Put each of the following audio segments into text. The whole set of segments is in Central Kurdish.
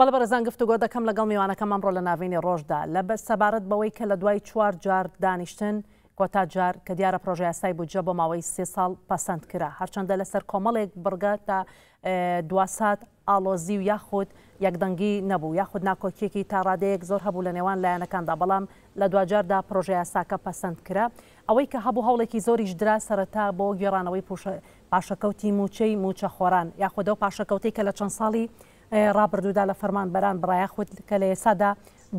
بەڵە بەرەزان گفتوگۆ دەکەم لەگەڵ میوانەکەم ئەمڕۆ لە ناوێنی ڕۆژدا لە بە سەبارەت بەوەی کە لە دوای چوار جار دانیشتن کۆتا جار کە دیارە پرۆژه یاسای بودجە بۆ ماوەی سێ ساڵ پەسەند کرا هەرچەندە لەسەر کۆمەڵێک بڕگە تا دواسات ئالۆزی و یاخود یەکدەنگی نەبوو یاخود ناکۆکیەکی تاڕادەیەک زۆر هەبوو لە نێوان لایەنەکاندا بەڵام لە دوجاردا پرۆژه یاساکە پەسەند کرا ئەوەی کە هەبوو هەوڵێکی زۆریش درا سەرەتا بۆ گێڕانەوەی پاشەکەوتی موچەی موچە خۆران یاخودە و پاشەکەوتی کە لە چەند ساڵی ڕابردوودا لە فەرمان بەران بڕایە خود کە لە ئێسادا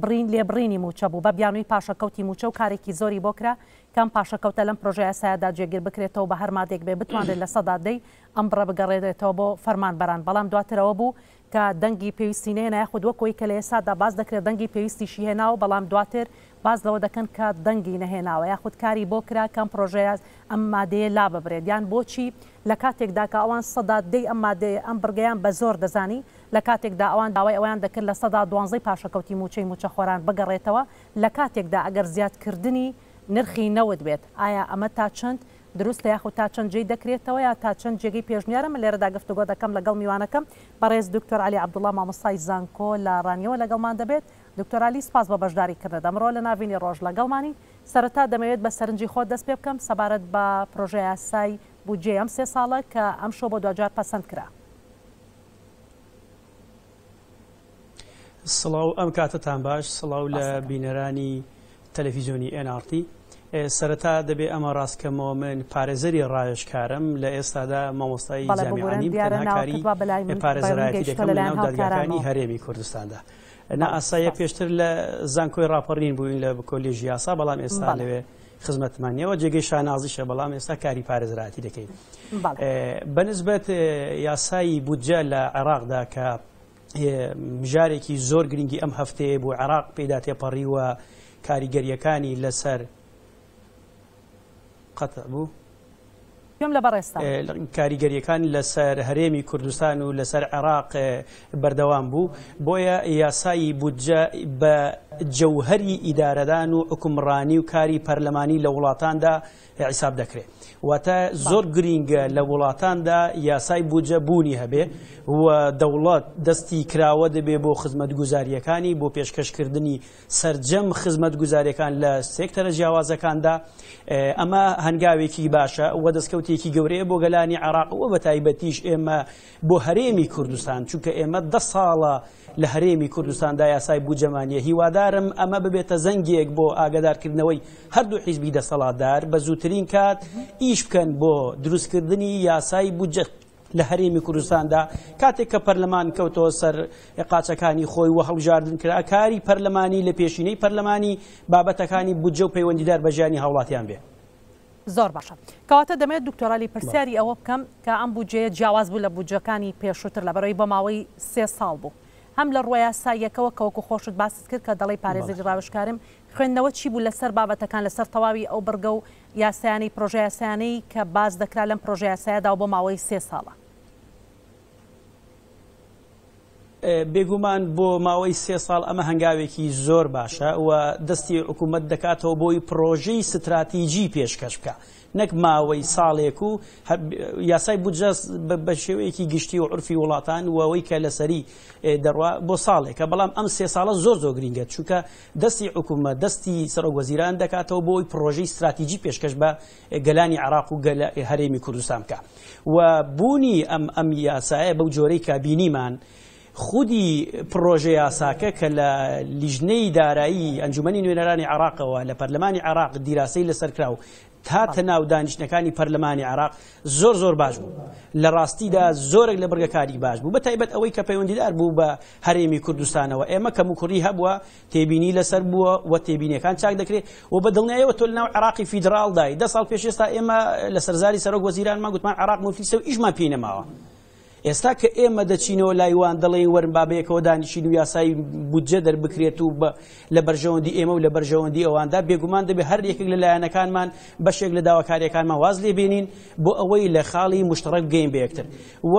برین لێ برینی موچە بوو بە بیانووی پاشەکەوتی موچە و کارێکی زۆری بۆ کرا کەم پاشەکەوتە لەم پرۆژەیە سایدا جێگیر بکرێتەوە بە هەرمادێک بێ بتوانێت لە سەدادەی ئەم بڕە بگەڕێتەوە بۆ فەرمان بەران بەڵام دواترەوە بوو کە دەنگی پێویستینەیە نایخود وەکۆی کە لە ئێستادا باز دەکرێت دەنگی پێویستیشی هێناوە بەڵام دواتر باز لەوە دەکەن کە دەنگی نەهێناوە یاخود کاری بۆ کرا کەم پرۆژەیە ئەم مادەیە لا ببرێت یان بۆچی لە کاتێکداکە ئەوان سەدا دەی ئەم مادەیە ئەم بگەیان بە زۆر دەزانی لە کاتێکدا ئەوان داوای ئەویان دەکرد لە سەدا دوانزەی پاشەکەوتی موچەی موچە خۆران بگەڕێتەوە لە کاتێکدا ئەگەر زیادکردنی نرخی نەوت بێت ئایا ئەمە تا چەند دروست یاخ تا چەند جێی دەکرێتەوە یا تا چەند جێگەی پێشنیارم لێرەدا گفتوگۆ دەکەم لەگەڵ میوانەکەم بەڕێز دکتۆر علی عبدوڵڵا مامەسای زانکۆ لە ڕانیەوە لەگەڵمان دەبێت دکتۆرالی سپاس بە بەشداریکردە دەمڕۆ لە ناوینی ڕۆژ لەگەڵمانی سەرەتا دەمەوێت بە سەرنجی خۆت دەست پێ بکەم سەبارەت بە پرۆژه یاسای بودجێ ئەم سێ ساڵە کە ئەم شۆ بۆ دوجار پەسەند کرا. سڵاو ئەم کاتتان باش سڵاو لە بینەرانی تەلەڤیزیۆنی ئNRT سەرەتا دەبێ ئەمە ڕاستکەمەوە من پارێزەری ڕایشکارم لە ئێستادا مامۆستایی جامیانیکاری پارێزراایی دەکەم لەناو دادگاکانی هەرێمی کوردستاندا. نائسایە پێشتر لە زانکۆی راپەڕین بووین لە بکۆلیژ یاسا بەڵام ئێستا لەوێ خزمەتمانیەوە جێگەی شانازیشە بەڵام ئێستا کاری پارێزراتی دەکەین. بەنسبەت یاسایی بودجە لە عێراقدا کە مژارێکی زۆر گرنگی ئەم هەفتەیە بۆ عراق پیدا تێپەڕیوە کاریگەریەکانی لەسەر قتلوه پێم لە بەڕێستا کاریگەریەکان لەسەر هەرێمی کوردستان و لەسەر عێراق بەردەوام بوو بۆیە یاسایی بودجە بە جەوهری ئیدارەدان و حکومڕانی و کاری پەرلەمانی لە وڵاتاندا عیساب دەکرێت واتە زۆر گرینگە لە وڵاتاندا یاسای بودجە بوونی هەبێ و دەوڵات دەستی کراوە دەبێ بۆ خزمەت گوزاریەکانی بۆ پێشکەشکردنی سرجەم خزمەت گوزاریەکان لە سێکتەرە جیاوازەکاندا ئەمە هەنگاوێکی باشە وە دەستکەوتی ڕێبەزمەندێکی گەورەیە بۆ گەلانی عراقەوە بە تایبەتیش ئێمە بۆ هەرێمی کوردستان چونکە ئێمە ده ساڵە لە هەرێمی کوردستاندا یاسای بجەمانیە هیوادارم ئەمە ببێتە زەنگێک بۆ ئاگدارکردنەوەی هەردوو حیزبی دەسەڵاتدار بە زووترین کات ئیش بکەن بۆ دروستکردنی یاسای بجە لە هەرێمی کوردستاندا کاتێک کە پەرلەمان کەوتۆ سەر قاچەکانی خۆی و هەڵژاردن کرا کاری پەرلەمانی لە پێشینەی پەرلەمانی بابەتەکانی بودجە و پەیوەندیدار بە ژیانی هاوڵاتیان بێت زۆر باشە کەواتە دەمێت دکتۆرالی پرسیاری ئەوە بکەم کە ئەم بجێ جیاواز بوو لە بجەکانی پێشووتر لە بەرەوەی بە ماوەی سێ ساڵ بوو هەم لە ڕۆیا سایەکەوە کەوەکو خۆشت باست کرد کە دەڵی پارێزی ڕاوشکارم خوێندنەوە چی بوو لەسەر بابەتەکان لەسەر تەواوی ئەو بەرگە و یاسایانی پرۆژیاسیانەی کە باز دەکرا لەم پرۆژیاسایەدا بۆ ماوەی سێ ساڵە بێگومان بۆ ماوەی سێ ساڵ ئەمە هەنگاوێکی زۆر باشە و دەستی حکوومەت دەکاتەوە بۆی پرۆژەی ستراتیژی پێشکەش بکە. نەک ماوەی ساڵێک و یاسای بودجەس بە شێوەیەکی گشتی و عرفی وڵاتان وەوەی کە لەسەری دەڕوا بۆ ساڵێکە بەڵام ئەم سێ ساڵە زۆر زۆر گرنگە چونکە دەستی حکوومە دەستی سەرۆگوەزیران دەکاتەوە بۆی پرۆژەی استراتیژی پێشکەش بە گەلانی عراق و هەرێمی کوردستان بکە و بوونی ئەم ئەم یاسایە بەو جۆرەی کابینیمان. خودی پرۆژه یاساکە کە لە لیژنەی دارایی ئەنجومی نوێنەرانی عراقەوە لە پەرلەمانی عراق دیراسی لەسەر کراو تا تەناو دانیشتەکانی پەرلەمانی عراق زۆر زۆر باش بوو لە ڕاستیدا زۆرێک لە بەرگەکاری باش بوو بە تایبەت ئەوەی کە پەیوەندیدار بوو بە هەرێمی کوردستانەوە ئێمە کە موکوڕی هەبووە تێبینی لەسەر بووە و تێبینیەکان چاک دەکرێت و بە دڵنیایەوە تۆ لەناو عراقی فیدراڵدای دە ساڵ پێشێستا ئێمە لە سەرزاری سەرۆک وەزیرانمان گوتمان عراق مفلیسە و ئیشمان پێنەماوە ئێستا کە ئێمە دەچینەوە لایوان دەڵێ وەرم بابەیەکەوە دانیشین و یاسایی بودجە دەربکرێت و لە بەرژەوەندی ئێمە و لە بەرژەوەندی ئەواندا بێگومان دەبێ هەر یەکێک لە لایەنەکانمان بەشێک لە داواکاریەکانمان واز لێ بینین بۆ ئەوەی لە خاڵی مشتڕک گەین بەیەکتر و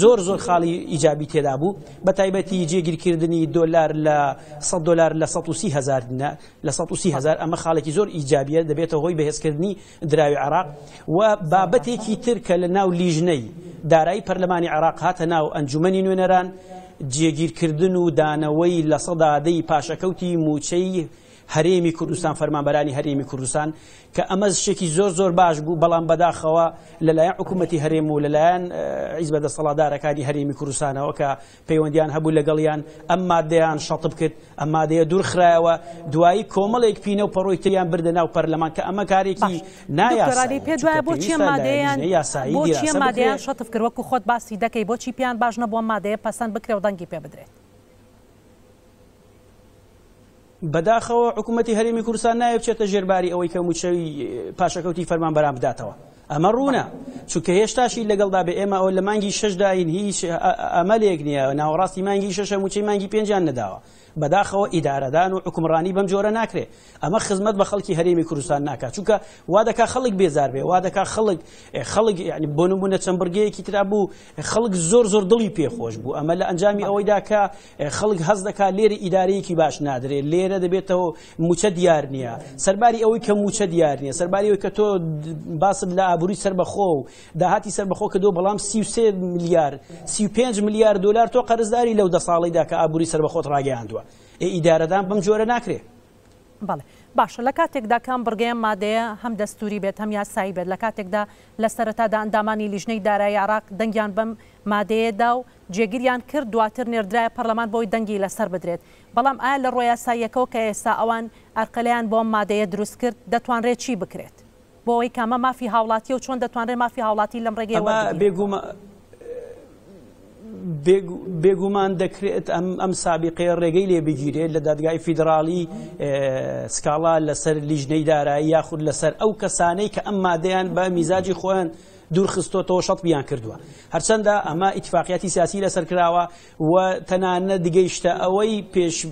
زۆر زۆر خاڵی ئیجابی تێدا بوو بە تایبەتی جێگیرکردنی دلار لە 100 دلار لە 130 هزار دنە لە 130 هزار ئەمە خاڵێکی زۆر ئیجابیە دەبێتە هۆی بەهێزکردنی دراوی عراق و بابەتێکی تر کە لە ناو لیژنەی دارایی پەرلەمانی کوردستانی عراق هاتە ناو ئەنجومنی نوێنەران جێگیرکردن و دانەوەی لە سەدادەی پاشەکەوتی موچەی هەرێمی کوردستان فەرمانبەرانی هەرێمی کوردستان کە ئەمە شتێکی زۆر زۆر باش بوو بەڵام بەداخەوە لەلایەن حکوومەتی هەرێم و لەلایەن عیز بەدە سەڵادارەکانی هەرێمی کوردستانەوە کە پەیوەندیان هەبوو لەگەڵیان ئەم مادەیان شەتب کرد ئەم مادەیە دوورخراەوە دوایی کۆمەڵێک پینە و پەڕۆی تریان بردە ناو پەرلەمان کە ئەمە کارێکی نایڕی پێ دوایە بۆچی مادەیان یاسایی مادەیان شەتف کردوەکو خۆت باسی دەکەی بۆچی پیان باش نەبووە مادەیە پەسەند بکرێ و دەنگی پێ بدرێت. بەداخەوە حکوومەتتی هەرمی کوردستان نایە بچێتە ژێرباری ئەوەی کە موچەوی پاشەکەوتی فەرمان بەرام بداتەوە ئەمە ڕوونە چونکە هێشتاشی لەگەڵدا بێ ئێمە ئەو لە مانگی شەشداین هیچ ئەمەلێک نییە ناوەڕاستی مانگی شەشە موچەی مانگی پێنجیان نەداوە بەداخەوە ئیدارەدان و حکومڕانی بەم جۆرە ناکرێ ئەمە خزمەت بە خەڵکی هەرێمی کوردستان ناکات چونکە وا دەکا خەڵک بێزار بێ وا دەکا خەڵک خەڵک ینی بۆ نمونە چەند بەرگەیەکی تررا بوو خەڵک زۆر زۆر دڵی پێخۆش بوو ئەمە لە ئەنجامی ئەوەیدا کە خەڵک هەز دەکا لێرە ئیدارەیەکی باش نادرێت لێرە دەبێتەوە موچە دیار نییە سەرباری ئەوەی کە موچە دیار نییە سەرباری ئەوی کە تۆ باسم لە ئابووری سربەخۆ و داهاتی سربەخۆ کە دۆ بەڵام سی میلیارد سی پێ میلیارد دلار تۆ قەرزداری لەو دە ساڵیدا کە ئابووری سربەخۆت ڕاگەیاندووە کردووە ئێ ئیدارەدان بم جۆرە ناکرێ بەڵێ باشە لە کاتێکدا کام بڕگەیان مادەیە هەم دەستوری بێت هەم یاسایی بێت لە کاتێکدا لە سەرەتادا ئەندامانی لیژنەی دارایی عراق دەنگیان بم مادەیەدا و جێگیریان کرد دواتر نێردرایە پەرلەمان بۆی دەنگی لەسەر بدرێت بەڵام ئایا لە ڕۆیاساییەکەەوە کە ئێستا ئەوان ئەرقەلیان بۆم مادەیە دروست کرد دەتوانڕێت چی بکرێت بۆ ئەوی کامە مافی هاوڵاتی و چۆن دەتوانێت مافی هاوڵاتی لەم ڕێگەی بێگومە بێگومان دەکرێت ئەم سابقەیە ڕێگەی لێ بگیرێت لە دادگای فیدراالی سکاڵا لەسەر لیژنەی دارایی یاخود لەسەر ئەو کەسانەی کە ئەم مادەیان بە میزاجی خۆیان دوور خستۆتەوە شەڵ بیان کردووە هەرچەندە ئەمە ئیتفاقیەتی سیاسی لەسەر کراوە و تەنانە دیگەیشتە ئەوەی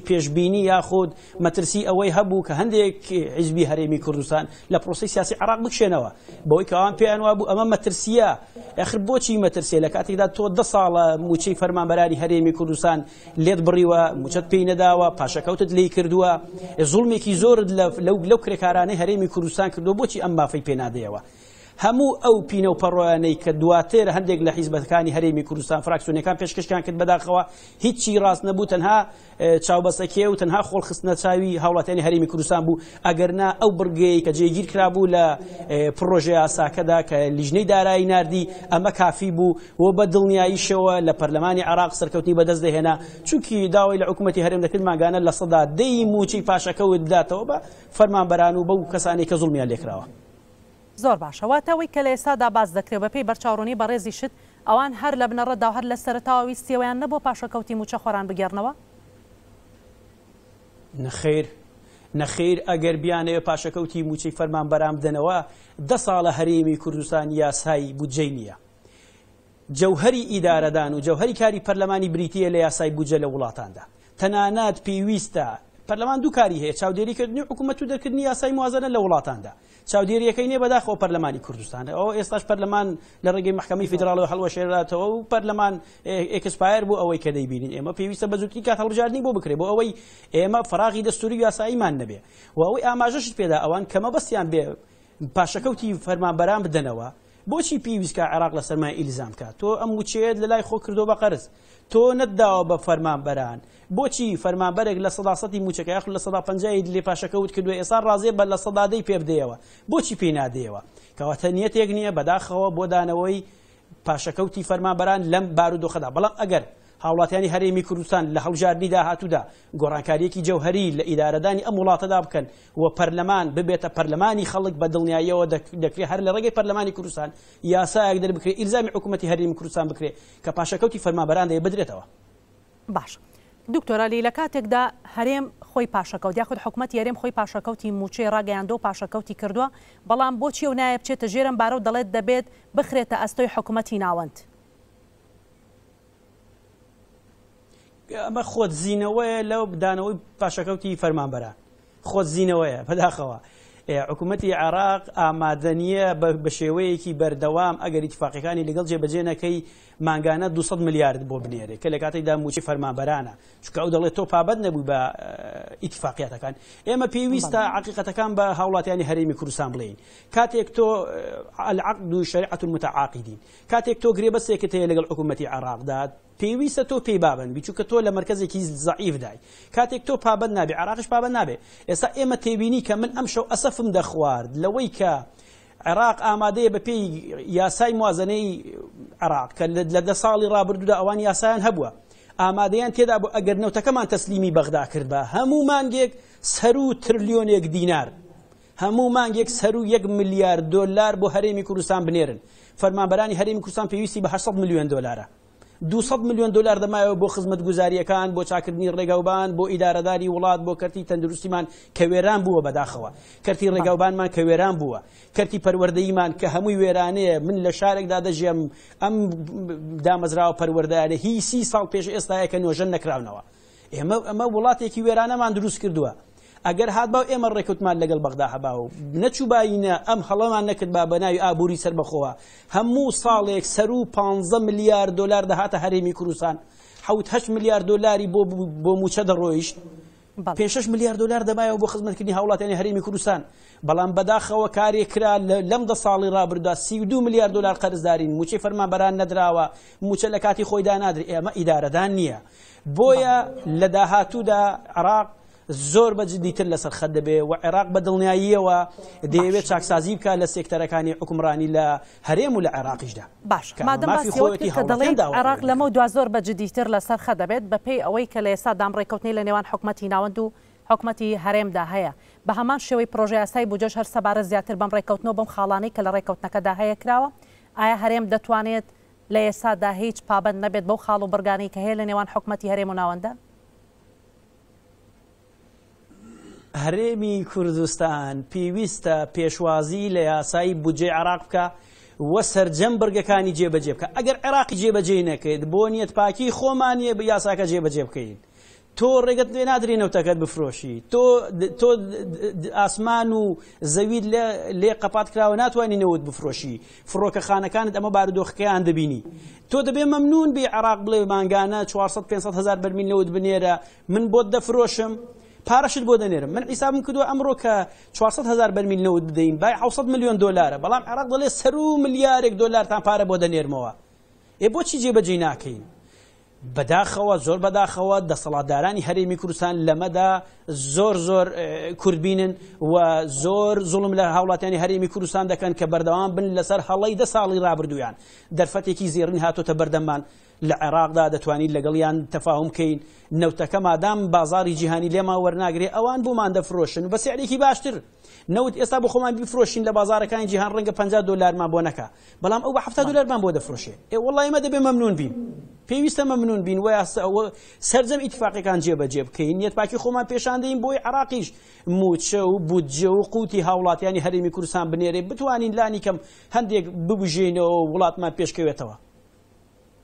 پێشببینی یاخود مەترسی ئەوەی هەبوو کە هەندێک عیزبی هەرێمی کوردستان لە پرۆسی سیاسی عراق بکشێنەوە بەوەی کەوان پێیانوا بوو ئەمە مەترسیە ئەخر بۆچی مەترسێ لە کاتێکدا تۆ ده ساڵە موچەی فەرمانبەراری هەرێمی کوردستان لێت بڕیوە موچەت پێی نەداوە پاشەکەوتت لی کردووە زوڵمێکی زۆر لەو لەو کرێکارانەی هەرێمی کوردستان کردو بۆچی ئەم مافەی پێنادەیەوە هەموو ئەو پینە و پەڕۆیانەی کە دواتر هەندێک لە حیزبەتەکانی هەرێمی کوردستان فراکسیونەکان پێشکەشکان کرد بەداخەوە هیچی ڕاست نەبوو تەنها چاوبەسەکێ و تەنها خۆڵخستنە چاوی هاوڵاتیانی هەرێمی کوردستان بوو ئەگەرنا ئەو بڕگەی کە جێگیر کرابوو لە پرۆژێ ئاساکەدا کە لیژنەی دارایی نردی ئەمە کافی بوو و بە دڵنیاییشەوە لە پەرلەمانی عراق سەرکەوتنی بەدەست دەهێنا چونکی داوای لە حکوومەتتی هەرێم دەکرد ماگانە لە سەدا دەی موچی پاشەکەوت بداتەوە بە فەرمانبەران و بەو کەسانی کە زڵمیان لێکراوە. زۆر باشەوەتەوەی کە لە ئێستادا باز دەکرێت بە پێی بەرچاوڕونی بە ڕێزی شت ئەوان هەر لە بنەڕەتدا هەر لە سەرتاوی سێوەیان نەبوو پاشەکەوتی موچە خۆران بگەڕنەوە نەخیر نەخیر ئەگەر بیانەوە پاشەکەوتی موچەی فەرمان بەرام دەنەوە دە ساڵە هەرێمی کوردستان یاسایی بودجێ نییە جەوهری ئیدارەدان و جەوهری کاری پەرلەمانی بریتە لە یاسای بودجە لە وڵاتاندا تەنانەت پێویستە پەرلەمان دوو کاری هەیە چاودێریکردنی حکوومەت و دەکردنی یاسای موازنە لە وڵاتاندا چاودێریەکەی نێ بەداخەوە پەرلەمانی کوردستان ئەو ئێستاش پەرلەمان لە ڕێگەی محکەمی فیدراڵەوە هەڵوە شێراتەوە و پەرلەمان ئێکسپایر بوو ئەوەی کە دەیبینین ئێمە پێویستە بە زودی کات هەڵژاردننی بۆ بکرێ بۆ ئەوەی ئێمە فراغی دەستوری یاساییمان نەبێ و ئەوەی ئاماژەشت پێدا ئەوان کەمە بەستیان بێ پاشەکەوتی فەرمانبەران بدەنەوە بۆچی پێویستکە عراق لە سەرمای ئیلزام کات تۆ ئەم وچێت لە لای خۆ کردو بە قەرز تۆ نەتداوە بە فەرمانبەران بۆچی فەرمانبەرێک لە سەداسەتی موچەکە یاخ لە سەدا پنجایی لێ پاشەکە وت کردو ئێستا ڕازێ بە لە سەدادەی پێبدەیەوە بۆچی پێنادەیەوە کەواتە نیەتێک نییە بەداخەوە بۆ دانەوەی پاشەکەوتی فەرمانبەران لەم بارودۆخەدا بەڵام ئەگەر هاوڵاتیانی هەرێمی کوردستان لە هەڵژاردننی داهاتوودا گۆڕانکاریەکی جەوهری لە ئیدارەدانی ئەم وڵاتەدا بکەن و پەرلەمان ببێتە پەرلەمانی خەڵک بە دڵنیاییەوە دەکرێت هەر لە ڕێگەی پەرلەمانی کوردستان یاسایەک دەربکرێت ئیلزامی حکوومەتتی هەرێمی کوردستان بکرێت کە پاشەکەوتی فەرمابەران دەیە بدرێتەوە باش. دکتۆرالی لە کاتێکدا هەرێم خۆی پاشەکەوت یاخود حکوومەت یارێم خۆی پاشەکەوتی موچێ ڕاگەیان دۆ پاشەکەوتی کردووە بەڵام بۆچی و نایە بچێتە ژێرم بارە و دەڵێت دەبێت بخرێتە ئەستۆی حکوومەتی ناوەند. ئەمە خۆت زیینەوەیە لەو بدانەوەی پاشەکەوتی فەرمانبەرە خۆت زیینەوەیە بەداخەوە حکوومەتتی عراق ئامادەنیە بە شێوەیەکی بەردەوام ئەگەری تفاقیەکانی لەگەڵ جێبەجێنەکەی ماگانە 200 میلیارد بۆ بنێرێ کە لە کاتێکدا موچی فەرمانبەرانە چکە ئەو دەڵێت تۆ پابەت نەبوو بە ئیتفاقیاتەکان ئێمە پێویستە عقیقەتەکان بە هاوڵاتیانی هەرێمی کوردستان بڵین کاتێک تۆ العقد و شریعەت متعاقدین کاتێک تۆ گرێ بەسێکت هەیە لەگەڵ حکوومەتتی عراقداد پێویستە تۆ پێی بابن بچووکە تۆ لە مرکزێکی زعیف دای کاتێک تۆ پابند نابێ عراقش پابند نابێ ئێستا ئێمە تێبینی کە من ئەم شەو ئەسەفم دەخوارد لەوەی کە عێراق ئامادەیە بە پێی یاسای موازنەی عراق کە لە دە ساڵی ڕابردودا ئەوان یاسایان هەبووە ئامادەیان تێدا بۆ ئەگەر نەوتەکەمان تەسلیمی بەغدا کرد بە هەموو مانگێک سەر و تریلیۆنێک دینار هەموو مانگێک سەر و یەک میلیارد دۆلار بۆ هەرێمی کوردستان بنێرن فەرمانبەرانی هەرێمی کوردستان پێویستی بە 800 میلیۆن دلارە 200 میلیۆن دلار دەمایەوە بۆ خزمەت گوزاریەکان بۆ چاکردنی ڕێگەوبان بۆ ئیدارەداری وڵات بۆ کەرتی تەندروستیمان کە وێران بووە بەداخەوە کەرتی ڕێگەوبانمان کە وێران بووە کەرتی پەروەردەیمان کە هەمووی وێرانەیە من لە شارێکدا دەژێم ئەم دامەزراوە پەروەردارە هی سی ساڵ پێش ئێستاەکە نوۆژەن نەکراونەوە ئێمە ئەمە وڵاتێکی وێرانەمان دروست کردووە ئەگەر هات باو ئێمە ڕێکوتمان لەگەڵ بەغدا هەبا و نەچوو باینە ئەم هەڵەمان نەکرد با بەناوی ئابووری سربەخۆوە هەموو ساڵێک سەر و 15 میلیارد دلار دەهاتە هەرێمی کوردستان ه میلیارد دلاری بۆ بۆ موچە دەڕۆیشت پێ 6 میلیارد دلار دەمایەوە بۆ خزمەتکردنی هاوڵاتیانی هەرێمی کوردستان بەڵام بەداخەوە کارێکرا لەم دە ساڵی ڕابردا سی2 میلیارد دلار قەرزدارین موچی فەرمانبەران نەدراوە موچە لە کاتی خۆیدا نادر ئێمە ئیدارەدان نییە بۆیە لە داهاتوودا عراق زۆر بەجددیتر لەسەر خەت دەبێ و عێراق بە دڵنیاییەوە دەیەوێت چاکسازی بکە لە سێکتەرەکانی حکمرانی لە هەرێم و لە عێراقیشدا باش دەڵێن عراق لەمە دو زۆر بەجددیتر لەسەر خە دەبێت بە پێی ئەوەی کە لە ئێستا دامڕێککەوتنی لە نێوان حکوومەتتی ناوەند و حکوومەتتی هەرێمدا هەیە بە هەمان شێوەی پرۆژه یاسای بجەش هەر سەبارە زیاتر بەم ڕێککەوتنەوە بم خاڵانەی کە لە ڕێککەوتنەکەدا هەیە کراوە ئایا هەرێم دەتوانێت لە ئێستادا هیچ پابند نەبێت بەو خاڵ و بگانی کە هەیە لە نێوان حکوومەتتی هەرێم و ناوەندە هەرێمی کوردستان پێویستە پێشوازی لە یاسایی بودجێ عراق بکە وە سرجەم بەرگەکانی جێبەجێ بکە ئەگەر عێراقی جێبەجێ نەکەیت بۆ نیەت پاکی خۆمانە بە یاساکە جێبەجێ بکەین تۆ ڕێگەت لێ نادرێنەوتەکەت بفرۆشی تۆ تۆ ئاسمان و زەوید لێ قەپات کراوە ناتوانینەوەت بفرۆشی فڕۆکە خانەکانت ئەمە بارودۆخەکەیان دەبینی تۆ دەبێ مەمنون بێ عراق بڵێ ماگانە 400 500 هزار بەرمیلەوت بنێرە من بۆت دەفرۆشم پارەشت بۆ دەنێرم من ئیسابم کردووە ئەمڕۆ کە 400 هزار بەرمیلەوە بدەین بای 600 میلیۆن دلارە بەڵام عراق دەڵێ سەر و ملیارێک دلارتان پارە بۆ دەنێرمەوە ئێ بۆچی جێبەجێ ناکەین بەداخەوە زۆر بەداخەوە دەسەڵاتدارانی هەرێمی کوردستان لەمەدا زۆر زۆر کوردبینن و زۆر زوڵم لە هاوڵاتیانی هەرێمی کوردستان دەکەن کە بەردەوام بن لەسەر هەڵی دە ساڵی رابردویان دەرفەتێکی زێرنی هاتۆتە بەردەمان لە عێراقدا دەتوانین لەگەڵیان تەفاهمکەین نەوتەکە مادام بازاری جیهانی لێما وەرناگرێ ئەوان بۆمان دەفرۆشن بە سعرێکی باشتر نەوت ئێستا بۆ خۆمان بفرۆشین لە بازارەکانی جیهان ڕەنگە 50 دلارمان بۆ نەکە بەڵام ئەو بە 70 دلارمان بۆ دەفرۆشێ ئێ وڵی مە دەبێ مەمنون بین پێویستە مەمنون بین وە سەررجەم ئیتفاقیەکان جێبەجێ بکەین نیەت پاکی خۆمان پێشاندەین بۆی عراقیش موچە و بودجە و قوتی هاوڵاتیانی هەرمی کوردستان بنێرێ بتوانین لانی کەم هەندێک ببژێنەوە وڵاتمان پێشکەوێتەوە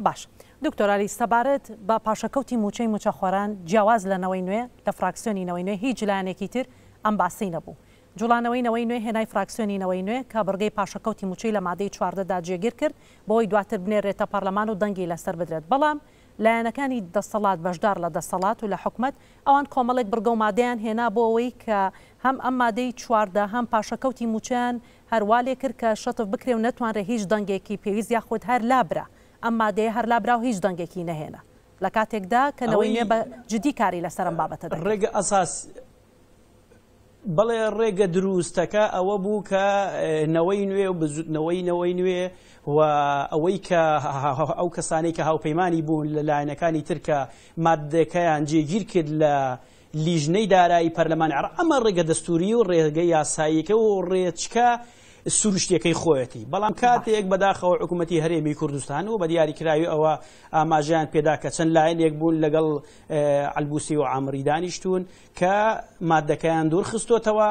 باش دکتۆرالی سەبارەت بە پاشەکەوتی موچەی موچەخۆران جیاواز لەنەوەی نوێ لە فراکسیۆنینەوەی نوێ هیچ جلایەنێکی تر ئەم باسی نەبوو. جوڵانەوەینەوەی نوێ هێنای فراکسیۆنینەوەی نوێ کە بڕگەی پاشەکەوتی موچەی لە مادەی چواردەدا جێگیر کرد بۆی دواتر بنێرێتە پەرلەمان و دەنگی لەسەر بدرێت بەڵام لایەنەکانی دەسەڵات بەشدار لە دەسەڵات و لە حکومت ئەوان کۆمەڵێک بگە و مادەیان هێنا بۆ ئەوەی کە هەم ئەم مادەی چواردە هەم پاشەکەوتی موچیان هەروالێ کرد کە شتف بکرێ و نەتوانرە هیچ دەنگێکی پێویست یاخود هەر لابرا ئەم مادەیە هەر لابرااو هیچ دەنگێکی نەهێنا لە کاتێکدا کەنەوەی نوێ بە جدی کاری لەسەرم بابەتە ڕێگە ئەساس بەڵێ ڕێگە دروستەکە ئەوە بوو کە نەوەی نوێ و بزودنەوەی نەوەی نوێ و ئەوەی کە ئەو کەسانی کە هاوپەیمانی بوون لە لایەنەکانی ترکە مادەکەیان جێگیر کرد لە لیژنەی دارایی پەرلەمان عراق ئەمە ڕێگە دەستوری و ڕێگە یاساییەکە و ڕێچکە سروشتەکەی خۆەتی بەڵام کاتێک بەداخەوە حکوومەتتی هەرێمی کوردستان و بە دیاری کراوی ئەوە ئاماژیان پێداکە چەند لایەنێک بوون لەگەڵ ئەلبوسی و ئامری دانیشتون کە مادەکەیان دوور خستۆتەوە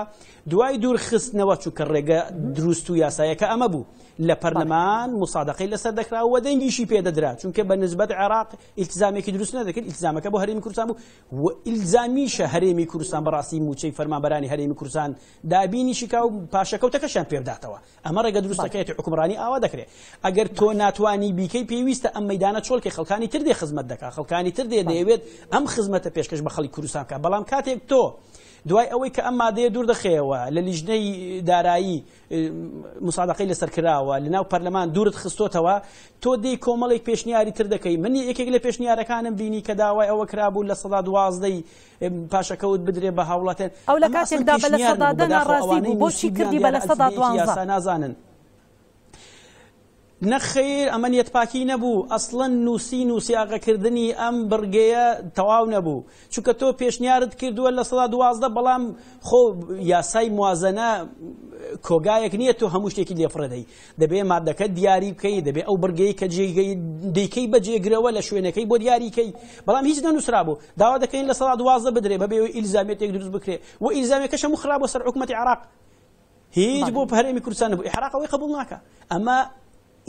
دوای دوور خستنەوە چووکە ڕێگە دروست و یاسایەکە ئەمە بوو لە پەرلەمان مسادقی لەسەر دەکرا و دەنگیشی پێدەدرا چونکە بە نسبت عراق التزامێکی دروست نەدەکرد التزامەکە بۆ هەرمی کوردستان بوو و الزامیشە هەرێمی کوردستان بەڕاستی موچەی فەرمانبەرانی هەرێمی کوردستان دابینی شیکا و پاشەکەوتەکەشان پێداتەوە ئەمە ڕێگە دروستەکەێت حکمڕانی ئاوا دەکرێت ئەگەر تۆ ناتوانانی بیکەی پێویستە ئەم مەدانە چۆڵکی خەکانی تردێ خزمەت دەکا خەکانی تردێ دەیەوێت ئەم خزمەتە پێشکەش بە خەڵی کوردستانکە بەڵام کاتێک تۆ دوای ئەوەی کە ئەم مادەیە دوور دەخەوە لە لیژنەی دارایی مساادقی لەسەرکراوە لە ناو پەرلەمان دوورت خستۆتەوە تۆ دی کۆمەڵێک پێشنیاری تر دەکەی منی یەکێک لە پێشنیارەکانم بینی کە داوای ئەوە کرابوو لە سەدا دوازدەی پاشەکەوت بدرێ بە هاوڵاتێن ئەو لە کاتێکدا بە لە سەدادەنا ڕاستی بۆچی کردی بە لە سەدا دوازە نازانن. نەخیر ئەمە نیەت پاکی نەبوو ئەسڵەن نووسین و سیاغەکردنی ئەم بڕگەیە تەواو نەبوو چونکە تۆ پێشنیارت کردووە لە سەڵا دوازدە بەڵام خۆ یاسای موازەنە کۆگایەک نییە تۆ هەموو شتێکی لێفرەدەی دەبێ مادەکە دیاری بکەی دەبێ ئەو بڕگەی کە جێگەی دیکەی بەجێگرەوە لە شوێنەکەی بۆ دیاریکەی بەڵام هیچ نەنووسرا بوو داوا دەکەین لە سەڵا دوازدە بدرێ بەبێ و ئیلزامێتێک دروست بکرێ و ئیلزامێکەکەش هەموو خراپ بۆ سەر حکوومەتی عراق هیچ بۆ پەرێمی کوردستان بوو عراقەوەی قبول ناکە ئەمە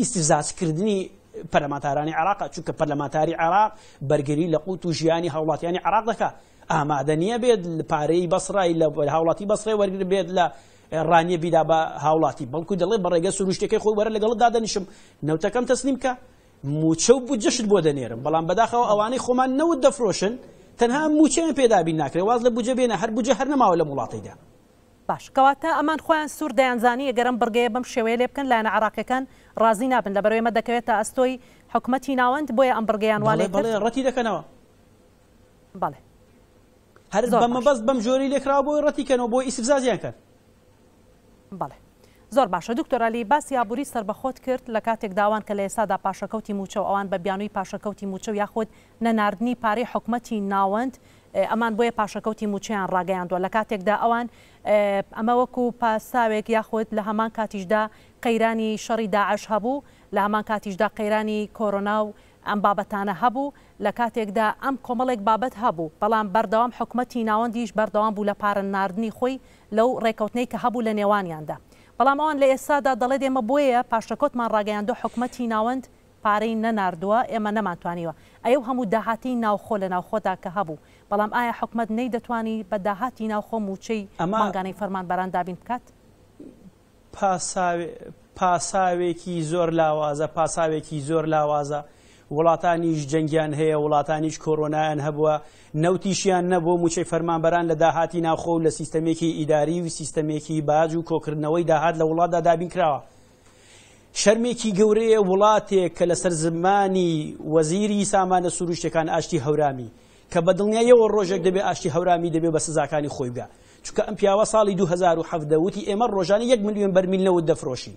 ئیسزاسکردنی پەرلەماتارانی عراق چونکە پەرلەماتاری عراق بەرگری لە قووت و ژیانی هاوڵاتیانی عراق دەکە ئامادە نییە بێت پارەی بەسڕای لە هاوڵاتی بەسڕی وەرگر بێت لە ڕانیە بیدا بە هاوڵاتی بەڵکو دەڵێ بەڕێگە سروشتەکەی خۆی وەرە لەگەڵ دادەنیشم نەوتەکەم تەسلیم کە موچە بوو جەشت بۆ دەنێرم بەڵام بەداخەوە ئەوانەی خۆمان نەوت دەفرۆشن تەنها موچەیان پێدابی ناکرێت واز لە بجە بێنە هەر بجە هەر نەماوە لە وڵاتیدا. باش کەواتە ئەمان خۆیان سوور دەیانزانانی گەرم بگەیە بەم شێوەیە لێ بکەن لایەنە عراقەکان ڕازی نابن لە بەرەوەمە دەکەوێت تا ئەستۆی حکوومەتتی ناوەند بۆیە ئەم بگەیان والێ ڕەتی دەکەنەوە بەڵێ هەر بەمە بەس بەم جۆری لێکرا بۆی ڕەتیکەنەوە بۆی ئیسزازیان کرد بەڵێ زۆر باشە دکتۆرالی باسی یابووری سربەخۆت کرد لە کاتێک داوان کە لە ئێستادا پاشەکەوتی موچە ئەوان بە بیانووی پاشەکەوتی موچە و یاخود نەناردنی پارەی حکوومەتتی ناوەند ئەمان بۆیە پاشەکەوتی موچیان ڕاگەیاندوە لە کاتێکدا ئەوان ئەمە وەکو پاساوێک یاخود لە هەمان کاتیشدا قەیرانی شەڕی داعش هەبوو لە هەمان کاتیشدا قەیرانی کۆرۆنا و ئەم بابەتانە هەبوو لە کاتێکدا ئەم کۆمەڵێک بابەت هەبوو بەڵام بەردەوام حکوومەتتی ناوەندیش بەردەوام بوو لە پارن ناردنی خۆی لەو ڕێکەوتنەی کە هەبوو لە نێوانیاندا بەڵام ئەوان لە ئێستادا دەڵێ ئێمە بۆیە پاشەکۆتمان ڕاگەیاندۆ حکوومەتتی ناوەند پارەی نەناردووە ئێمە نەمانتوانیوە ئەو هەموو داهاتی ناوخۆ لە ناوخۆدا کە هەبوو بەڵام ئایا حکومت نەی دەتوانی بەداهاتی ناوخۆم وچەی ئەماگانەی فەرمان بەران دابین بکات پاساوێکی زۆر لاوازە پاساوێکی زۆر لاوازە وڵاتانیش جەنگیان هەیە وڵاتانیش کۆرۆنایان هەبووە نەوتیشیان نەبوو موچەی فەرمانبەران لە داهاتی ناوخۆ لە سیستەمێکی ئیداری و سیستەمێکی باج و کۆکردنەوەی داهات لە وڵاتدا دابین کراوە شەرمێکی گەورەیە وڵاتێک کە لەسەر زمانی وەزیری سامانە سروشتەکان ئاشتی هەورامی کە بە دڵنیایەوە ڕۆژێک دەبێ ئاشتی هەورامی دەبێ بە سزاکانی خۆی بگە چکە ئەم پیاوە ساڵی 2010 وتی ئێمە ڕۆژانی 1 میلیۆن بەرمیلەوە دەفرۆشی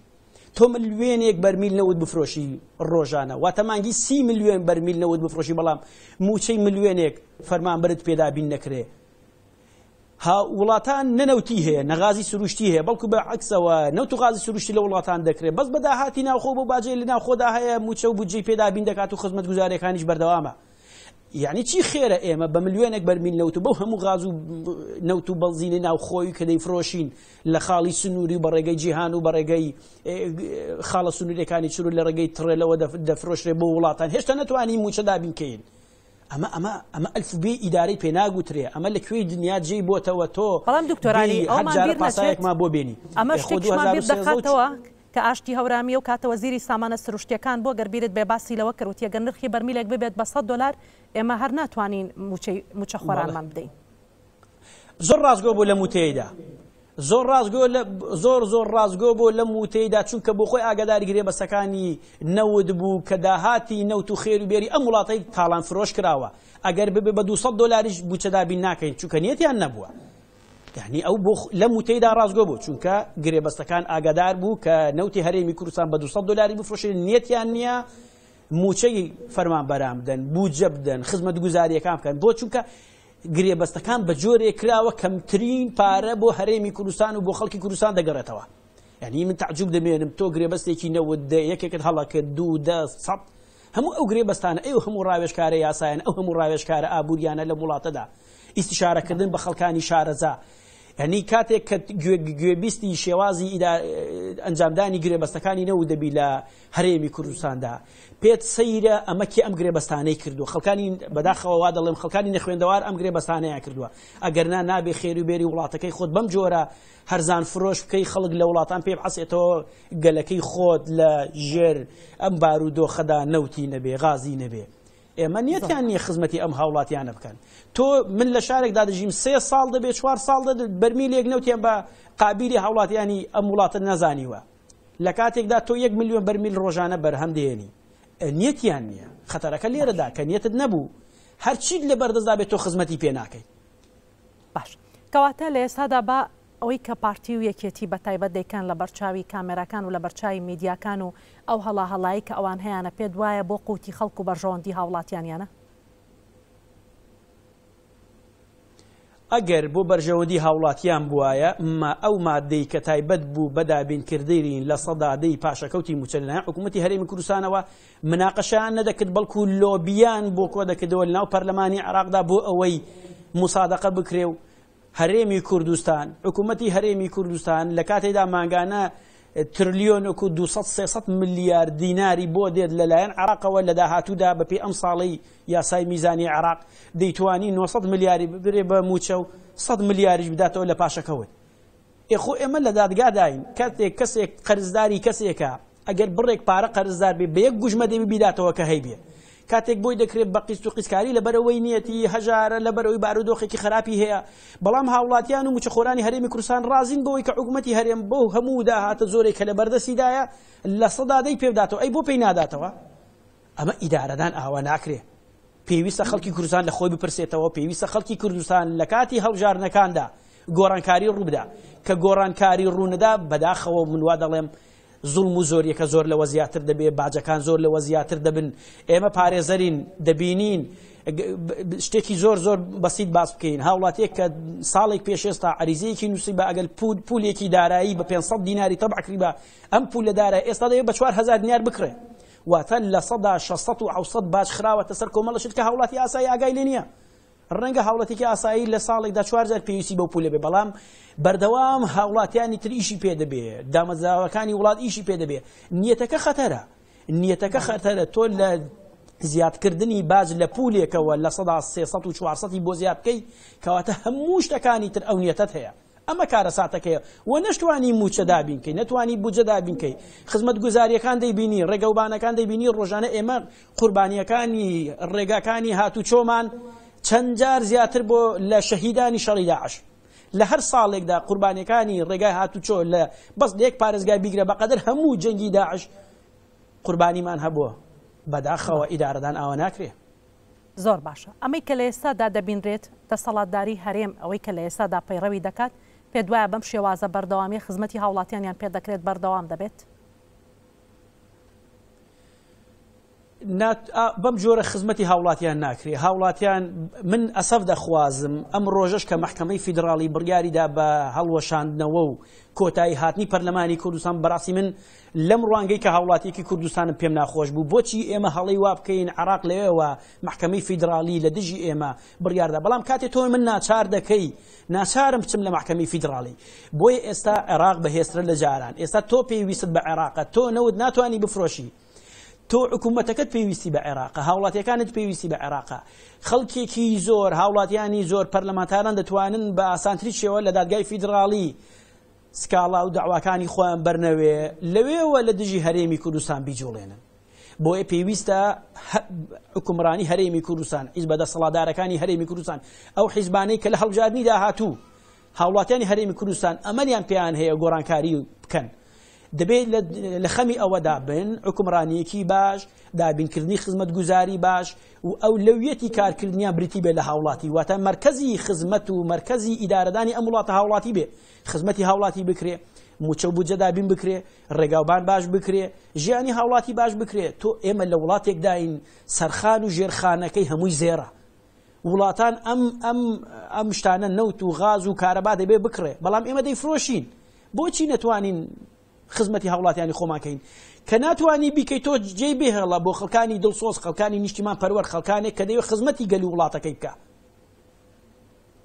تۆ ملیێنێک بەرمیلەوەت بفرۆشی ڕۆژانە واتەمانگی سی میلیۆن بەرمیلەوەت بفرۆشی بەڵام موچەی ملیێنێک فەرمانبرت پێدابین نەکرێ ها وڵاتان نەنەوتی هەیە نەغازی سروشتی هەیە بەڵکو بە عکسەوە نەوت غازی سروشتی لە وڵاتان دەکرێت بەس بەداهاتی ناوخۆ بۆ باجێ لە ناوخۆدا هەیە موچە و بجێ پێدابین دەکات و خزمەت گوزارەکانیش بەردەوامە یعنی چی خێرە ئێمە بە ملیێنێک بەرمین نەوت بەو هەموو غاز و نەوت و بەڵزیینە ناوخۆی کە دەیفرۆشین لە خاڵی سنووری بە ڕێگەی جیهان و بە ڕێگەی خاڵە سنوورەکانی چور لە ڕێگەی تڕێلەوە دەفرۆشێ بۆ وڵاتان هێشتا نتوانانی موچەدا بینکەین ئەمە ئەمە ئەمە ئەلفبێ ئیدارەی پێناگوترێ ئەمە لە کوێی دنیا جێی بۆتەوە تۆ بەڵام دکتۆرانی ئەوجار پاسایەکما بۆ بینی ئەمە دەخاتەوە. کە ئاشتی هەورامی و کاتەوە زیری سامانە سروشتیەکان بۆ گەربیرت بێ باسی لەوە کەوتیەگە نرخی بەرمیلێک ببێت بە 100 دلار ئێمە هەر ناتوانین موچە خۆرانمان بدەین زۆر ڕازگۆ بۆ لە موتەیەدا زۆر ڕازگۆ زۆر زۆر ڕازگۆ بۆ لە موتەیدا چونکە بۆ خۆی ئاگاداری گرێ بەسەکانی نەوت بوو کە داهاتی نەوت و خێر و بێری ئەم وڵاتەی تاڵان فرۆش کراوە ئەگەر ببێ بە 200 دلاریش بچەدابی ناکەین چونکە نیەتیان نەبووە. یعنی ئەو بۆ لە موتەیدا ڕازگۆ بوو چونکە گرێبەستەکان ئاگادار بوو کە نەوتی هەرێمی کوردستان بە 200 دلاری بفرۆشێن نیەتیان نییە موچەی فەرمان بەرام بدەن بوجە بدەن خزمەت گوزاریەکان بکەن بۆ چونکە گرێبەستەکان بە جۆرێ کراوە کەمترین پارە بۆ هەرێمی کوردستان و بۆ خەڵکی کوردستان دەگەڕێتەوە ینی من تعجب دەمێنم تۆ گرێبەستێکی نەوەدە یەکێکت هەڵەکە دوو دە سەب هەموو ئەو گرێبەستانە ئەو هەموو ڕاوێشکارە یاسایەن ئەو هەموو ڕاوێشکارە ئابوووریانە لە وڵاتەدا ئیسیشارەکردن بە خەڵکانی شارەزا هەنی کاتێک کە گوێبیستی شێوازی ئەنجامدانی گرێبەستەکانی نەو دەبی لە هەرێمی کوردستاندا پێت سەیرە ئەمەکی ئەم گرێبەستانەی کردووە خەکانی بەداخەوەوا دەڵێم خەکانی نەخوێندەوار ئەم گرێبەستانەیە کردووە ئەگەرنا نابێ خێروبێری وڵاتەکەی خۆت بەم جۆرە هەرزان فرۆش بکەی خەڵک لە وڵاتان پێ حەسێتەوە گەلەکەی خۆت لە ژێر ئەم بارودۆخەدا نەوتی نەبێ غازی نەبێ ئێمە نیەتیان نیە خزمەتی ئەم هاوڵاتیانە بکەن تۆ من لە شارێکدا دەژیم سێ ساڵ دەبێت چوار ساڵ دەدت بەرمی لێک نەوتیان بە قابلی هاوڵاتیانی ئەم وڵاتە نەزانیوە لە کاتێکدا تۆ یەک میلیۆن بەرمیل ڕۆژانە بەرهەمدێنی نیەتیان نییە خەتەرەکە لێرەدا کە نیەتت نەبوو هەرچیت لە بەردەزابێت تۆ خزمەتی پێ ناکەیت باش کەواتە لە ئێستادا بە ئەوەی کە پارتی و یەکێتی بە تایبەت دەیکەن لە بەرچاوی کامێراکان و لە بەرچاوی میدیاکان و ئەو هەڵا هەڵایی کە ئەوان هەیەە پێ وایە بۆ قوتی خەڵکو بە ژۆندی هاوڵاتیانیانە ئەگەر بۆ بەرژەوەدی هاوڵاتیان بواە ما ئەو مادەی کە تایبەت بوو بەدابینکردین لە سەدادەی پاشەکەوتی موچەلەنای حکوومەتتی هەرێمی کوردستانەوە مناقەشیان نەدەکرد بەڵکو لۆبیان بۆ کۆ دەکردەوە ناو پەرلەمانی عراقدا بۆ ئەوەی مسادقە بکرێ و هەرێمی کوردستان حکوومەتتی هەرێمی کوردستان لە کاتێدا ماگانە تریلیۆن و 200 میلیارد دیناری بۆ دێت لەلایەن عراقەوە لە داهاتوودا بەپی ئەم ساڵی یاسای میزانی عراق دەیتوانی 900 ملیاری ببرێ بە موچە و 100 ملیاریش بداتەوە لە پاشەکەوت. ئێخۆ ئێمە لە دادگاداین کاتێک کەسێک قەرزداری کەسێکە ئەگەر بڕێک پارە قەرزدار بێ بە یەک گوژمە دێمی بیداتەوە کە هەیبێ. کاتێک بۆی دەکرێت بە قیست و قیسکاری لە بەرەوەی نیەتی هەژارە لە بەرەوەی بارودۆخێکی خراپی هەیە بەڵام هاوڵاتیان و موچەخۆرانی هەرێمی کوردستان رازین بەوەی کە حکوومەتتی هەرێم بەو هەموو داهاتە زۆرێک کە لە بەردەسیدایە لە سەدادەی پێداتەوە ئەی بۆ پێی ناداتەوە ئەمە ئیدارەدان ئاوا ناکرێ پێویستە خەڵکی کوردستان لە خۆی بپرسێتەوە پێویستە خەڵکی کوردستان لە کاتی هەڵژارنەکاندا گۆڕانکاری ڕووبدا کە گۆڕانکاری ڕوونەدا بەداخەوە منوا دەڵێم زوڵم و زۆریەکە زۆر لەوە زیاتر دەبێت باجەکان زۆر لەوە زیاتر دەبن ئێمە پارێزەرین دەبینین شتێکی زۆر زۆر بەسییت باس بکەین هاوڵاتێک کە ساڵێک پێشێستا عریزەیەکی نووسی بە ئەگەل پود پولێکی دارایی بە 500 دیناری تەبعکری بە ئەم پول لە دارای ئێستا دەبێت بە 4هزار دینار بکرێ واتە لە سەدا 600 و 600 باش خراوەتە سەر کۆمەڵەشت کە هاوڵاتی ئاسایی ئاگای لێ نییە ڕەنگە هاوڵەتێکی ئاسایی لە ساڵێکدا چوارجار پێویستی بەو پولە بێ بەڵام بەردەوام هاوڵاتیانی تر ئیشی پێدەبێ دامەزاوەکانی وڵات ئیشی پێدەبێ نیەتەکە خەتەرە نیەتەکە خەتەرە تۆ لە زیادکردنی باج لە پولێکەوە لە سەدا سێسە و چوارسەی بۆ زیاد بکەی کەواتە هەموو شتەکانی تر ئەو نیەتەت هەیە ئەمە کارە ساتەکەیە و نەشتوانی موچەدا بینکەی نتوانی بجەدا بینکەی خزمەت گوزاریەکان دەیبینی ڕێگەوبانەکان دەیبینی ڕۆژانە ئێمە قوربانیەکانی ڕێگاکانی هاتو چۆمان چەند جار زیاتر بۆ لە شەهیدانی شەڕی داعش لە هەر ساڵێکدا قوربانیەکانی ڕێگای هاتوچۆ لە بەس لەیەک پارێزگای بیگرە بەقدر هەموو جەنگی داعش قوربانیمان هەبووە بەداخەوە ئیدارەدان ئاوە ناکرێ زۆر باشە ئەمەی کە لە ئێستادا دەبینرێت دەسەڵاتداری هەرێم ئەوەی کە لە ئێستادا پەیڕەوی دەکات پێ دوایە بەم شێوازە بەردەوامی خزمەتی هاوڵاتیانیان پێ دەکرێت بەردەوام دەبێت بەم جۆرە خزمەتی هاوڵاتیان ناکرێ هاوڵاتیان من ئەسەف دەخوازم ئەم ڕۆژش کە محکمەی فیدراڵی بڕیاریدا بە هەڵوەشاندنەوە و کۆتایی هاتنی پەرلەمانی کوردستان بەڕاستی من لەم ڕوانگەی کە هاوڵاتێکی کوردستانم پێم ناخۆش بوو بۆچی ئێمە هەڵی وا بکەین عراق لەوێەوە محکمەی فیدراالی لە دژی ئێمە بڕیاردا بەڵام کاتێ تۆ من ناچار دەکەی ناچارم بچم لە محکەمی فیدراالی بۆیە ئێستا عێراق بەهێسترە لە جاران ئێستا تۆ پێویستت بە عێراقە تۆ نەوت ناتوانانی بفرۆشی تۆ حکوومەتەکەت پێویستی بە عێراق هاوڵاتیەکانت پێویستی بە عێراق خەڵکێکی زۆر هاوڵاتیانی زۆر پەرلەمانتاران دەتوانن بە ئاسانتری شێوە لە دادگای فیدراڵی سکاڵا و داواکانی خۆیان بەرنەوێ لەوێەوە لە دژی هەرێمی کوردستان بیجوڵێنن بۆیە پێویستە حکومڕانی هەرێمی کوردستان ئیز بەدە سەڵادارەکانی هەرێمی کوردستان ئەو حیزبانەی کە لە هەڵبژاردننی داهاتوو هاوڵاتیانی هەرێمی کوردستان ئەمەیان پێیان هەیە گۆڕانکاری بکەن دەبێت لە خەمی ئەوەدا بن حکمڕانیەکی باش دابینکردنی خزمەت گوزاری باش و ئەو لەویەتی کارکردنیان بریتی بێت لە هاوڵاتی واتە مرکزی خزمەت و مرکزی ئیدارەدانی ئەم وڵاتە هاوڵاتی بێ خزمەتی هاوڵاتی بکرێ موچە بجە دابین بکرێ ڕێگاوبان باش بکرێ ژیانی هاوڵاتی باش بکرێت تۆ ئێمە لە وڵاتێکداین سەرخان و ژێرخانەکەی هەمووی زێرە وڵاتان ئەم ئەم ئەم شتانە نەوت و غاز و کارەبا دەبێ بکرێ بەڵام ئێمە دەیفرۆشین بۆچی نەتوانین خزمەتی هاوڵاتیانی خۆماکەین کە ناتوانانی بیکەیت تۆ جێ بێهڵە بۆ خەکانی دڵسۆز خەکانی نیشتیمان پەروەەر خەکانێک کە دەوێت خزمەتی گەلی وڵاتەکەی بکە.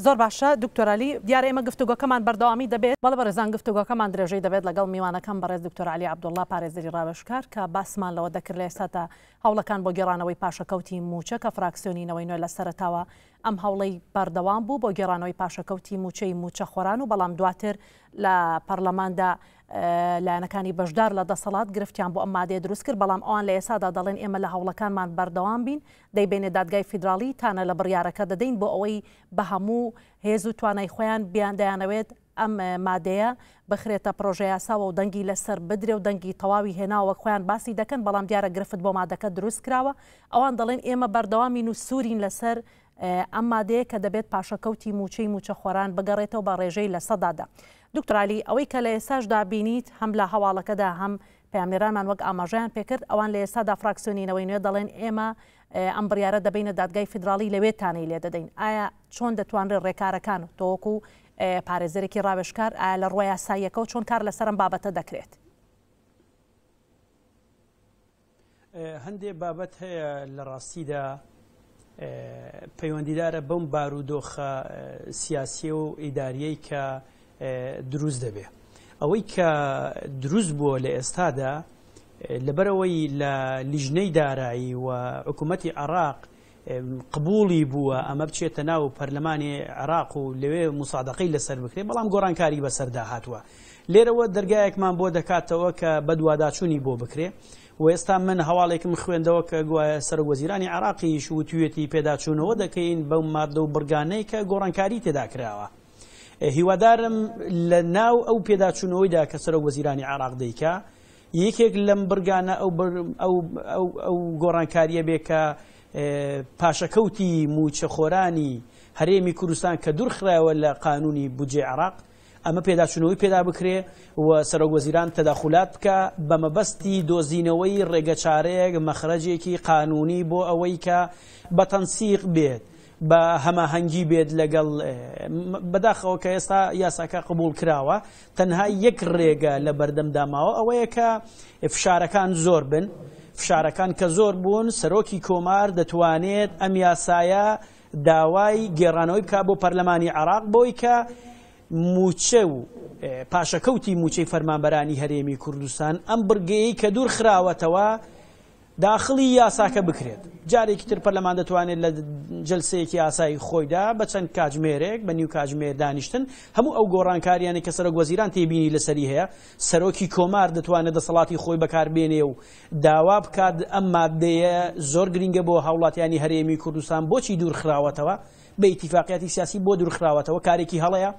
زۆر باشە دکتۆرالی دیارە ئمە گفتوگەکەمان بەردەوامی دەبێت بەڵ بەرزان گفتوگەکەمان درێژەی دەبێت لەگەڵ میوانەکەم بەڕێز دکتۆرالی عبدوڵلا پارێزری ڕاوشکار کە باسمان لەوە دەکرد لە ئێستاتا هەوڵەکان بۆ گێڕانەوەی پاشەکەوتی موچە کە فراکسیۆنینەوەی نوێ لە سەرتاوە ئەم هەوڵی بەردەوام بوو بۆ گێڕانەوەی پاشەکەوتی موچەی موچە خۆران و بەڵام دواتر لە پەرلەماندا لایەنەکانی بەشدار لە دەسەڵات گرفتیان بۆ ئەمادێ دروست کرد بەڵام ئەوان لە ئێسادا دەڵێن ئێمە لە هەوڵەکانمان بەردەوام بین دەیبێنێ دادگای فیدراالی تانە لە بڕیارەکە دەدەین بۆ ئەوەی بە هەموو هێز و توانای خۆیان بیان دەیانەوێت ئەم مادەیە بخرێتە پرۆژەیاساوە و دەنگی لەسەر بدرێ و دەنگی تەواوی هێناوە خۆیان باسی دەکەن بەڵام دیارە گرفت بۆ مادەکە دروست کراوە ئەوان دەڵێن ئێمە بەردەوامی و سوورین لەسەر ئەم مادەیە کە دەبێت پاشەکەوتی موچەی موچە خۆران بگەڕێتەوە بە ڕێژەی لە سەدادا دکترالی ئەوەی کە لە ئێساشدا بینیت هەم لە هەواڵەکەدا هەم پامێرانمان وەک ئاماژیان پێکرد ئەوان لە ئێستادا فراکسیۆنینەوەی نوێ دەڵێن ئێمە ئەم بریارە دەبینە دادگای فدراالی لەوێتانەی لێ دەدەین ئایا چۆن دەتوانێت ڕێکارەکان تۆوەکو پارێزەرێکی ڕاوێشکار ئایا لە ڕۆیا سایەکە و چۆن کار لەسەرم بابەتە دەکرێت. هەندێک بابەت هەیە لە ڕاستیدا پەیوەندیدارە بەم بارودۆخە سیاسیە و ئیداریەی کە دروست دەبێ ئەوەی کە دروست بووە لە ئێستادا لەبەرەوەی لە لیژنەی دارایی و حکوومەتتی عراق قبولی بووە ئەمە بچێتە ناو پەرلەمانی عراق و لەوێ مساادقی لەسەر بکرێت بەڵام گۆڕانکاری بەسەردا هاتووە لێرەوە دەرگایەکمان بۆ دەکاتەوە کە بەدوواداچوونی بۆ بکرێ و ئێستا من هەواڵێکم خوێندەوە کە گوایە سەر وەزیرانی عراقیش وتوێتی پێداچوونەوە دەکەین بەو مادە و بگانەی کە گۆڕانکاری تێداکراوە. هیوادارم لە ناو ئەو پێداچوونەوەیدا کە سەر وەزیرانی عراق دەیکا یەکێک لەم برگانە ئەو گۆڕانکاریە بێ کە پاشەکەوتی موچەخۆرانی هەرێمی کوردستان کە دوورخراوە لە قانونی بجێ عراق ئەمە پێداچنەوەی پێدا بکرێ و سەرۆگوەزیران تەداخلات بکە بەمەبەستی دۆزینەوەی ڕێگەچارەیەک مەخرەجێکی قانونی بۆ ئەوەی کە بە تەنسیق بێت بە هەماهەنگی بێت لەگەڵ بەداخەوە کە ئێستا یاساکە قبول کراوە تەنها یەک ڕێگە لە بەردەمداماوە ئەوەیە کە فشارەکان زۆر بن. فشارەکان کە زۆر بوون سەرۆکی کۆمار دەتوانێت ئەم یاسایە داوای گێڕانەوەی بکە بۆ پەرلەمانی عراق بۆی کە موچە و پاشەکەوتی موچەی فەرمانبەرانی هەرێمی کوردستان ئەم برگەی کە دوور خراوەتەوە داخلی یاساکە بکرێت جارێکی تر پەرلەمان دەتوانێت لە جلسەیەکی ئاسایی خۆیدا بە چەند کاتژمێرێک بە نیو کاتژمێر دانیشتن هەموو ئەو گۆڕانکاریانێک کە سەرۆک وەزیران تێبینی لەسەری هەیە سەرۆکی کۆمار دەتوانێت دەسەڵاتی خۆی بەکاربێنێ و داوا بکات ئەم مادەیە زۆر گرینگە بۆ هاوڵاتیانی هەرێمی کوردستان بۆچی دوورخراوەتەوە بە ئیتیفاقیەتی سیاسی بۆ دوورخراوەتەوە کارێکی هەڵەیە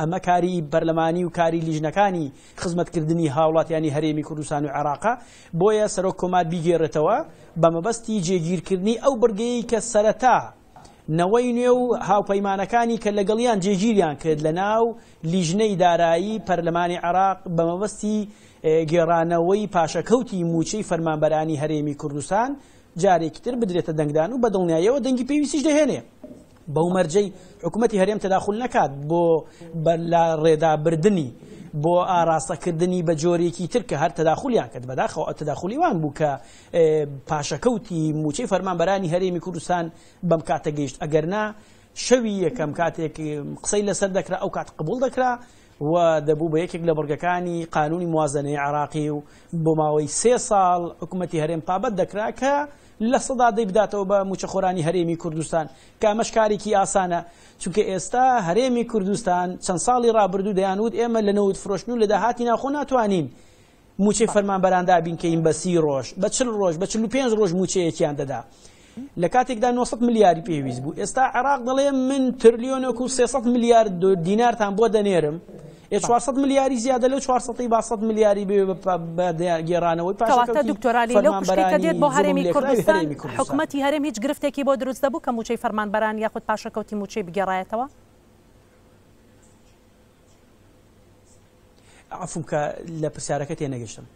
ئەمە کاری بەرلەمانی و کاری لیژنەکانی خزمەتکردنی هاوڵاتیانی هەرێمی کوردستان و عراقا بۆیە سەرۆک کۆمار بیگێڕێتەوە بە مەبەستی جێگیرکردنی ئەو بەرگەی کە سەرەتا نەوەی نوێ و هاوپەیمانەکانی کە لەگەڵیان جێگیریان کرد لە ناو لیژنەی دارایی پەرلەمانی عراق بە مەبەستی گێڕانەوەی پاشەکەوتی موچەی فەرمانبەرانی هەرێمی کوردستان جارێکی تر بدرێتە دەنگدان و بە دڵنیایەوە دەنگی پێویستیش دەهێنێ بەو مەرجەی حکوومەتتی هەرێم تەداخل نکات بۆ لە ڕێدابردننی بۆ ئاراستەکردنی بە جۆرێکی ترکە هەر تەداخلیان کرد بەداخەوە تەداخلیوان بوو کە پاشەکەوتی موچەی فەرمانبەرانی هەرێمی کوردستان بەم کاتە گەیشت ئەگەرنا شەوی یەکەم کاتێک قسەی لەسەر دەکرا ئەو کات قبول دەکرا و دەبوو بە یەکێک لە بڕگەکانی قانونی موازنەی عراقی و بۆ ماوەی سێ ساڵ حکوومەتتی هەرێم پابەت دەکرا کە لە سەدا دەی بداتەوە بە موچەخۆرانی هەرێمی کوردستان کامەشکارێکی ئاسانە چونکە ئێستا هەرێمی کوردستان چەند ساڵی ڕابردوو دەیانوت ئێمە لە نەوت فرۆشتن و لە داهاتی ناخۆ ناتوانین موچەی فەرمان بەراندا بینکەین بە سی ڕۆژ بە چل ڕۆژ بە چل و پێنج ڕۆژ موچەیەکیان دەدا لە کاتێکدا 900 ملیاری پێویست بوو ئێستا عراق دەڵێ من تریلیۆنێک و 300 میلیارد دینارتان بۆ دەنێرم. 400 ملیاری زیادە لە 400 باسەد ملیاری بێ گێرانەوەی پاشتە دکتۆرالی لەو پشتێکە دێت بۆ هەرێمی کوردستان حکوومەتتی هەرێم هیچ گرفتێکی بۆ دروست دەبوو کە موچەی فەرمانبەران یاخود پاشەکەوتی موچەی بگەڕایەتەوە ئافوکە لە پرسیارەکە تێنەگەشتم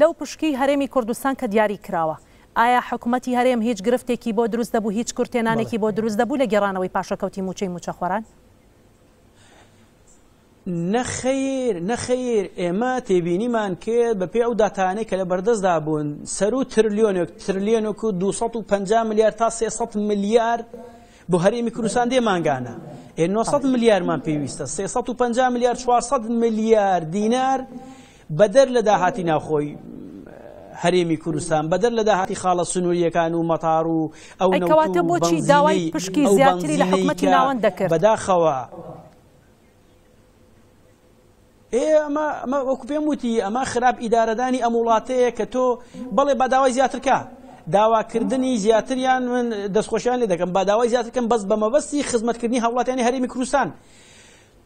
لەو پشکی هەرێمی کوردستان کە دیاری کراوە ئایا حکوومەتتی هەرێم هیچ گرفتێکی بۆ دروست دەبوو هیچ کورتێنانێکی بۆ دروست دەبوو لە گەێرانەوەی پاشەکەوتی موچەی موچەخۆران؟ نەخەیر نەخەیر ئێمە تێبینیمان کرد بە پێ ئەو داتانەی کە لە بەردەستدا بوون سەر و تریلیۆنێک تریلیۆنک و 250 میلیارد تا 300 میلیارد بۆ هەرێمی کوردستان دێمانگانە 900 میلیارمان پێویستە 350 میلیارد 400 میلیارد دینار بەدەر لە داهاتی ناوخۆی هەرێمی کوردستان بەدەر لە داهاتی خاڵە سنووریەکان و مەتار و ئەو نەواتە بۆچی داوای پشکی زیاتری لە حکومەتی ناوەند دەکرد بەداخەوە ئێمە ئەمە وەکو پێم وتی ئەمە خراپ ئیدارەدانی ئەم وڵاتەیە کە تۆ بەڵێ بەداوای زیاترکە داواکردنی زیاتریان من دەستخۆشیان لێ دەکەم بەداوای زیاترکەم بەس بەمەبەستی خزمەتکردنی هاوڵاتیانی هەرێمی کوردستان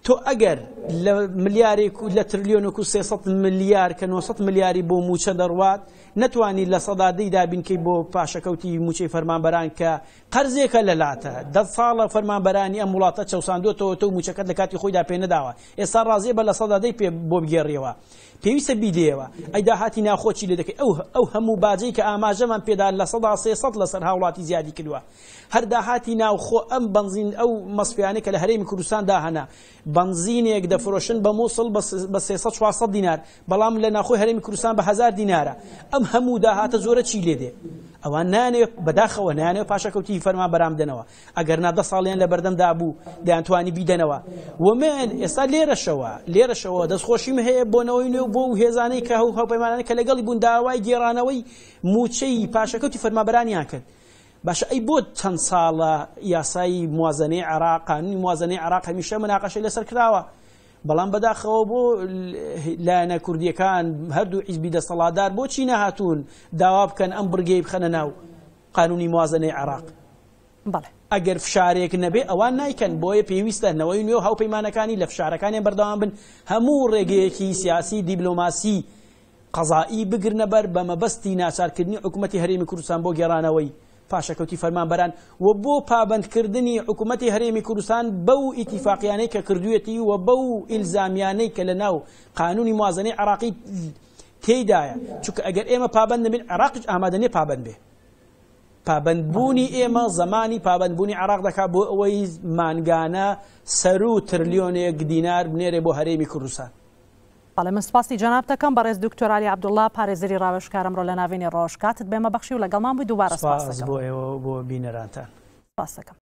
تۆ ئەگەر لە ملیارێک لە تریلیۆن و 300 ملیار کە 900 ملیاری بۆ موچە دەڕوات نتوانی لە سەدادەیدا بینکەی بۆ پاشەکەوتی موچەی فەرمانبەران کە قەرزێکە لە لاتە دە ساڵە فەرمانبەرانی ئەم وڵاتە چەساندوێتەوە تۆ موچەکەت لە کاتی خۆیدا پێ نەداوە ئێستا ڕازێ بە لە سەدادەی پێ بۆ بگێڕیەوە پێویستە بیدێەوە ئەیدا هاتی ناخۆچی لە دەکەی ئەو ئەو هەموو باجەی کە ئاماژەمان پێدا لە سەدا سێسەد لەسەر هاوڵاتی زیادی کردووە هەردا هاتی ناوخۆ ئەم بنزین ئەو مەسپیانە کە لە هەرێمی کوردستاندا هەنا بنزینێک دەفرۆشن بە مووسڵ بە 400 دینار بەڵام لە ناخۆی هەرێمی کوردستان بە هزار دینارە ئەم هەموو داهاتە زۆرە چی لێ دێ ئەوان نانێ بەداخەوە نانێ پاشەکەوتی فەرما بەرام دەنەوە ئەگەر نادە ساڵیان لە بەردەمدا بوو دەیانتوانی بیدەنەوە ومێن ئێستا لێرەشەوە لێرەشەوە دەستخۆشیم هەیە بۆنەوەی نوێ بۆ و هێزانەی کە هەو هەوپەیمانانە کە لەگەڵی بوون داوای گێڕانەوەی موچەی پاشەکەوتی فەرمابەرانیان کرد باشە ئەی بۆ چەند ساڵە یاسایی موازنەی عراق قانونی موازنەی عراق هەمیشە مناقەشەی لەسەر کراوە بەڵام بەداخەوە بۆ لایەنە کوردیەکان هەردوو عیزبی دەسەڵادار بۆچی نەهاتوون داوا بکەن ئەم برگەی بخەنە ناو قانونی موازنەی عراق ئەگەر فشارێک نەبێ ئەوان نیکەن بۆیە پێویستە نەوەی نوێ هاوپەیمانەکانی لە فشارەکانی بەردەوام بن هەموو ڕێگەیەکی سیاسی دیبلۆماسی قەزایی بگرنە بەر بەمەبەستی ناچارکردنی حکوومەتتی هەرێمی کوردستان بۆ گێرانەوەی پاشەکەوتی فەرمانبەران و بۆ پابندکردنی حکوومەتی هەرێمی کوردستان بەو ئیتیفاقیانەی کە کردوێتی و بەو ئیلزامیانەی کە لە ناو قانونی موازنەی عراقی تێدایە چونکە ئەگەر ئێمە پابند نبین عراقش ئامادەنێ پابند بێ پابندبوونی ئێمە زمانی پابندبوونی عراق دەکا بۆ ئەوەی مانگانە سەر و ترلیۆنێک دینار بنێرێ بۆ هەرێمی کوردستان بەڵێ من سپاسی جناب دەکەم بەڕێز دکتۆرالی عبدوڵلا پارێزری ڕاوشکارم ڕۆ لە ناوێنی ڕۆژکاتت بێمە بەخشی و لەگەڵمان بووی دووبارە سپاس بۆ ئێوە بۆ بینەرانتان سپاس دەکەم